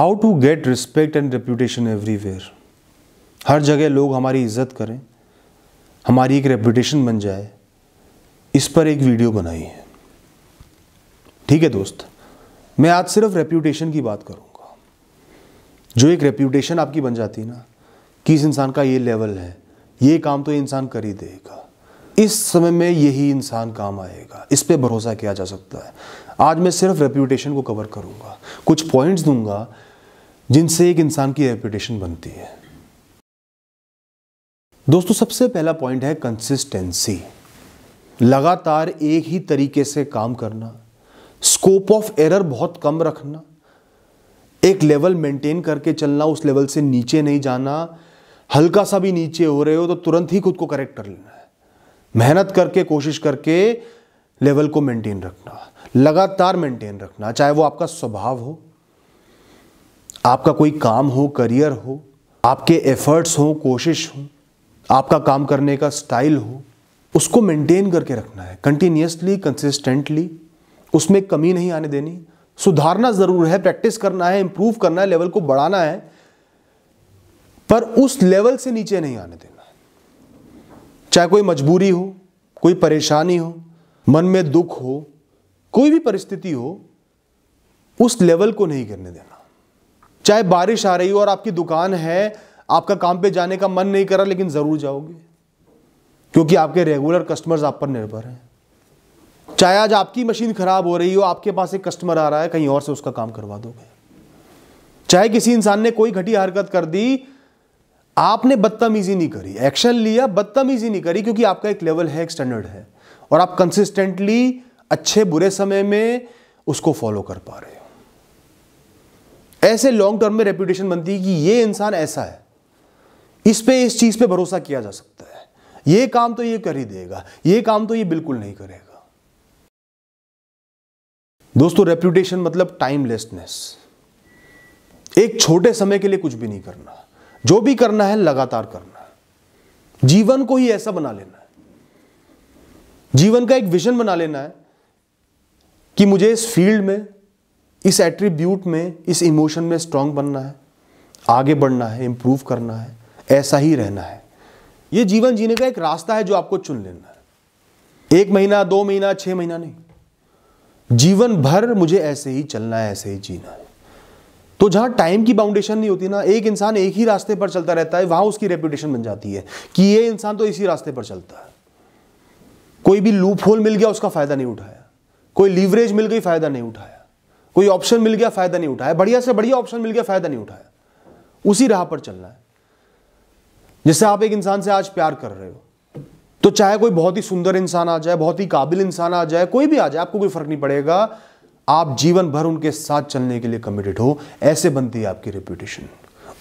how to get respect and reputation everywhere हर जगह लोग हमारी इज्जत करें हमारी एक रेप्यूटेशन बन जाए इस पर एक वीडियो बनाई है ठीक है दोस्त मैं आज सिर्फ रेप्यूटेशन की बात करूंगा जो एक रेप्यूटेशन आपकी बन जाती है ना कि इस इंसान का ये लेवल है ये काम तो इंसान कर ही देगा इस समय में यही इंसान काम आएगा इस पे भरोसा किया जा सकता है आज मैं सिर्फ रेप्यूटेशन को कवर करूंगा कुछ पॉइंट्स दूंगा जिनसे एक इंसान की रेपुटेशन बनती है दोस्तों सबसे पहला पॉइंट है कंसिस्टेंसी लगातार एक ही तरीके से काम करना स्कोप ऑफ एरर बहुत कम रखना एक लेवल मेंटेन करके चलना उस लेवल से नीचे नहीं जाना हल्का सा भी नीचे हो रहे हो तो तुरंत ही खुद को करेक्ट कर लेना है मेहनत करके कोशिश करके लेवल को मेंटेन रखना लगातार मेंटेन रखना चाहे वो आपका स्वभाव हो आपका कोई काम हो करियर हो आपके एफर्ट्स हो कोशिश हो आपका काम करने का स्टाइल हो उसको मेंटेन करके रखना है कंटिन्यूसली कंसिस्टेंटली उसमें कमी नहीं आने देनी सुधारना ज़रूर है प्रैक्टिस करना है इंप्रूव करना है लेवल को बढ़ाना है पर उस लेवल से नीचे नहीं आने देना है चाहे कोई मजबूरी हो कोई परेशानी हो मन में दुख हो कोई भी परिस्थिति हो उस लेवल को नहीं करने देना चाहे बारिश आ रही हो और आपकी दुकान है आपका काम पे जाने का मन नहीं कर रहा लेकिन ज़रूर जाओगे क्योंकि आपके रेगुलर कस्टमर्स आप पर निर्भर हैं चाहे आज आपकी मशीन ख़राब हो रही हो आपके पास एक कस्टमर आ रहा है कहीं और से उसका काम करवा दोगे चाहे किसी इंसान ने कोई घटी हरकत कर दी आपने बदतमीजी नहीं करी एक्शन लिया बदतमीजी नहीं करी क्योंकि आपका एक लेवल है एक स्टैंडर्ड है और आप कंसिस्टेंटली अच्छे बुरे समय में उसको फॉलो कर पा रहे हैं ऐसे लॉन्ग टर्म में रेपुटेशन बनती है कि ये इंसान ऐसा है इस पे इस चीज़ पे भरोसा किया जा सकता है ये काम तो ये कर ही देगा ये काम तो ये बिल्कुल नहीं करेगा दोस्तों रेप्यूटेशन मतलब टाइमलेसनेस एक छोटे समय के लिए कुछ भी नहीं करना जो भी करना है लगातार करना जीवन को ही ऐसा बना लेना है जीवन का एक विजन बना लेना है कि मुझे इस फील्ड में इस एट्रीब्यूट में इस इमोशन में स्ट्रांग बनना है आगे बढ़ना है इम्प्रूव करना है ऐसा ही रहना है ये जीवन जीने का एक रास्ता है जो आपको चुन लेना है एक महीना दो महीना छः महीना नहीं जीवन भर मुझे ऐसे ही चलना है ऐसे ही जीना है तो जहां टाइम की बाउंडेशन नहीं होती ना एक इंसान एक ही रास्ते पर चलता रहता है वहां उसकी रेपुटेशन बन जाती है कि ये इंसान तो इसी रास्ते पर चलता है कोई भी लूप होल मिल गया उसका फ़ायदा नहीं उठाया कोई लीवरेज मिल गई फ़ायदा नहीं उठाया कोई ऑप्शन मिल गया फायदा नहीं उठाया बढ़िया से बढ़िया ऑप्शन मिल गया फायदा नहीं उठाया उसी राह पर चलना है जैसे आप एक इंसान से आज प्यार कर रहे हो तो चाहे कोई बहुत ही सुंदर इंसान आ जाए बहुत ही काबिल इंसान आ जाए कोई भी आ जाए आपको कोई फर्क नहीं पड़ेगा आप जीवन भर उनके साथ चलने के लिए कमिटेड हो ऐसे बनती है आपकी रेप्यूटेशन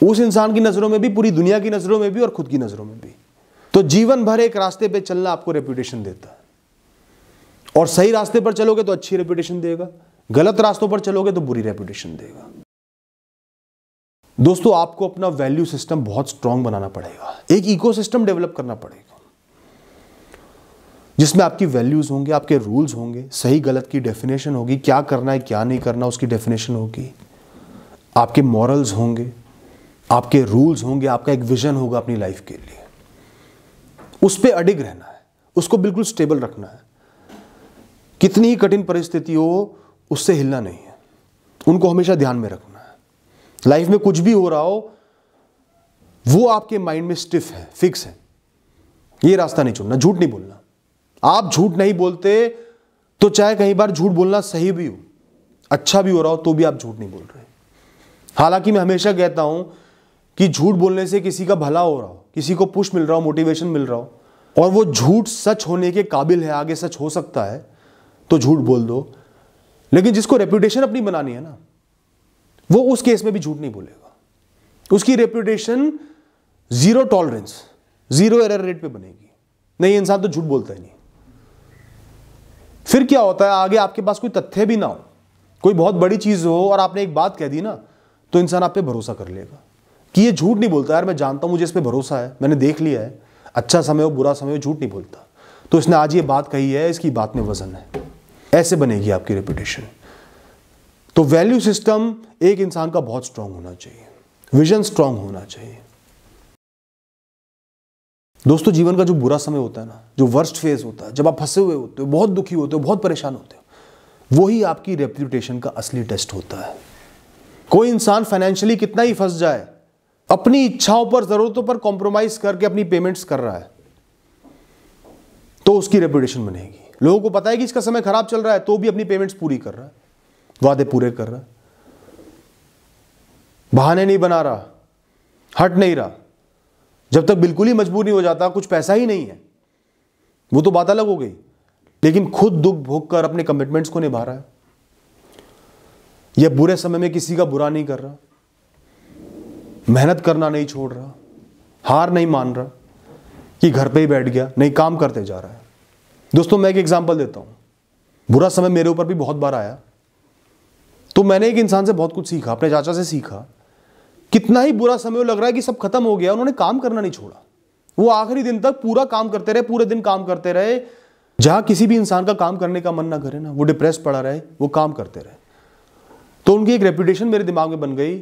उस इंसान की नजरों में भी पूरी दुनिया की नजरों में भी और खुद की नजरों में भी तो जीवन भर एक रास्ते पर चलना आपको रेप्यूटेशन देता है और सही रास्ते पर चलोगे तो अच्छी रेप्यूटेशन देगा गलत रास्तों पर चलोगे तो बुरी रेपुटेशन देगा दोस्तों आपको अपना वैल्यू सिस्टम बहुत स्ट्रांग बनाना पड़ेगा एक इकोसिस्टम डेवलप करना पड़ेगा जिसमें आपकी वैल्यूज होंगे आपके रूल्स होंगे सही गलत की डेफिनेशन होगी क्या करना है क्या नहीं करना उसकी डेफिनेशन होगी आपके मॉरल्स होंगे आपके रूल्स होंगे आपका एक विजन होगा अपनी लाइफ के लिए उस पर अडिग रहना है उसको बिल्कुल स्टेबल रखना है कितनी ही कठिन परिस्थिति हो उससे हिलना नहीं है उनको हमेशा ध्यान में रखना है लाइफ में कुछ भी हो रहा हो वो आपके माइंड में स्टिफ है फिक्स है ये रास्ता नहीं चुनना झूठ नहीं बोलना आप झूठ नहीं बोलते तो चाहे कई बार झूठ बोलना सही भी हो अच्छा भी हो रहा हो तो भी आप झूठ नहीं बोल रहे हालांकि मैं हमेशा कहता हूं कि झूठ बोलने से किसी का भला हो रहा हो किसी को पुश मिल रहा हो मोटिवेशन मिल रहा हो और वो झूठ सच होने के काबिल है आगे सच हो सकता है तो झूठ बोल दो लेकिन जिसको रेप्यूटेशन अपनी बनानी है ना वो उस केस में भी झूठ नहीं बोलेगा उसकी reputation zero tolerance zero error rate पे बनेगी नहीं इंसान तो झूठ बोलता ही नहीं फिर क्या होता है आगे आपके पास कोई तथ्य भी ना हो कोई बहुत बड़ी चीज हो और आपने एक बात कह दी ना तो इंसान आप पे भरोसा कर लेगा कि ये झूठ नहीं बोलता यार मैं जानता हूं मुझे इस पर भरोसा है मैंने देख लिया है अच्छा समय हो बुरा समय हो झूठ नहीं बोलता तो इसने आज ये बात कही है इसकी बात में वजन है ऐसे बनेगी आपकी रेपुटेशन तो वैल्यू सिस्टम एक इंसान का बहुत स्ट्रांग होना चाहिए विजन स्ट्रांग होना चाहिए दोस्तों जीवन का जो बुरा समय होता है ना जो वर्स्ट फेज होता है जब आप फंसे हुए होते हो बहुत दुखी होते हो बहुत परेशान होते हो वही आपकी रेप्यूटेशन का असली टेस्ट होता है कोई इंसान फाइनेंशियली कितना ही फंस जाए अपनी इच्छाओं पर जरूरतों पर कॉम्प्रोमाइज करके अपनी पेमेंट्स कर रहा है तो उसकी रेप्यूटेशन बनेगी लोगों को पता है कि इसका समय खराब चल रहा है तो भी अपनी पेमेंट्स पूरी कर रहा है वादे पूरे कर रहा है बहाने नहीं बना रहा हट नहीं रहा जब तक बिल्कुल ही मजबूर नहीं हो जाता कुछ पैसा ही नहीं है वो तो बात अलग हो गई लेकिन खुद दुख भोग कर अपने कमिटमेंट्स को निभा रहा है यह बुरे समय में किसी का बुरा नहीं कर रहा मेहनत करना नहीं छोड़ रहा हार नहीं मान रहा कि घर पे ही बैठ गया नहीं काम करते जा रहा है दोस्तों मैं एक एग्जाम्पल देता हूं बुरा समय मेरे ऊपर भी बहुत बार आया तो मैंने एक इंसान से बहुत कुछ सीखा अपने चाचा से सीखा कितना ही बुरा समय लग रहा है कि सब खत्म हो गया उन्होंने काम करना नहीं छोड़ा वो आखिरी दिन तक पूरा काम करते रहे पूरे दिन काम करते रहे जहां किसी भी इंसान का काम करने का मन ना करे ना वो डिप्रेस पड़ा रहे वो काम करते रहे तो उनकी एक रेपुटेशन मेरे दिमाग में बन गई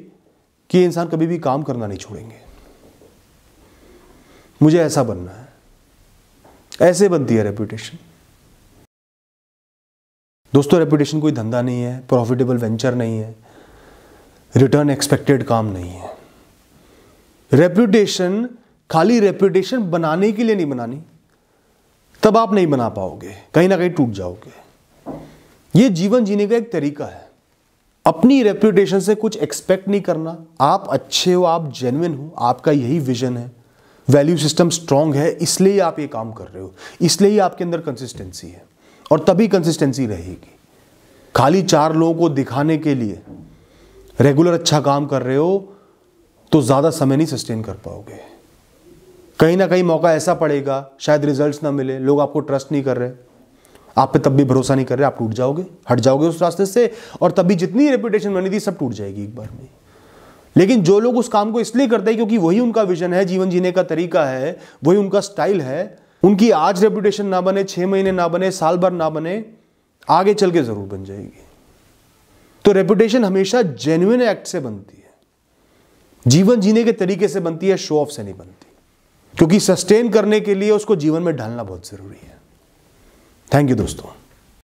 कि इंसान कभी भी काम करना नहीं छोड़ेंगे मुझे ऐसा बनना है ऐसे बनती है रेपुटेशन दोस्तों रेपुटेशन कोई धंधा नहीं है प्रॉफिटेबल वेंचर नहीं है रिटर्न एक्सपेक्टेड काम नहीं है रेपुटेशन खाली रेपुटेशन बनाने के लिए नहीं बनानी तब आप नहीं बना पाओगे कहीं ना कहीं टूट जाओगे ये जीवन जीने का एक तरीका है अपनी रेपुटेशन से कुछ एक्सपेक्ट नहीं करना आप अच्छे हो आप जेन्युन हो आपका यही विजन है वैल्यू सिस्टम स्ट्रांग है इसलिए आप ये काम कर रहे हो इसलिए ही आपके अंदर कंसिस्टेंसी है और तभी कंसिस्टेंसी रहेगी खाली चार लोगों को दिखाने के लिए रेगुलर अच्छा काम कर रहे हो तो ज़्यादा समय नहीं सस्टेन कर पाओगे कहीं ना कहीं मौका ऐसा पड़ेगा शायद रिजल्ट्स ना मिले लोग आपको ट्रस्ट नहीं कर रहे आप पे तब भी भरोसा नहीं कर रहे आप टूट जाओगे हट जाओगे उस रास्ते से और तभी जितनी रेपुटेशन बनी थी सब टूट जाएगी एक बार में लेकिन जो लोग उस काम को इसलिए करते हैं क्योंकि वही उनका विजन है जीवन जीने का तरीका है वही उनका स्टाइल है उनकी आज रेपुटेशन ना बने छह महीने ना बने साल भर ना बने आगे चल के ज़रूर बन जाएगी तो रेपुटेशन हमेशा जेन्युन एक्ट से बनती है जीवन जीने के तरीके से बनती है शो ऑफ से नहीं बनती क्योंकि सस्टेन करने के लिए उसको जीवन में ढालना बहुत ज़रूरी है थैंक यू दोस्तों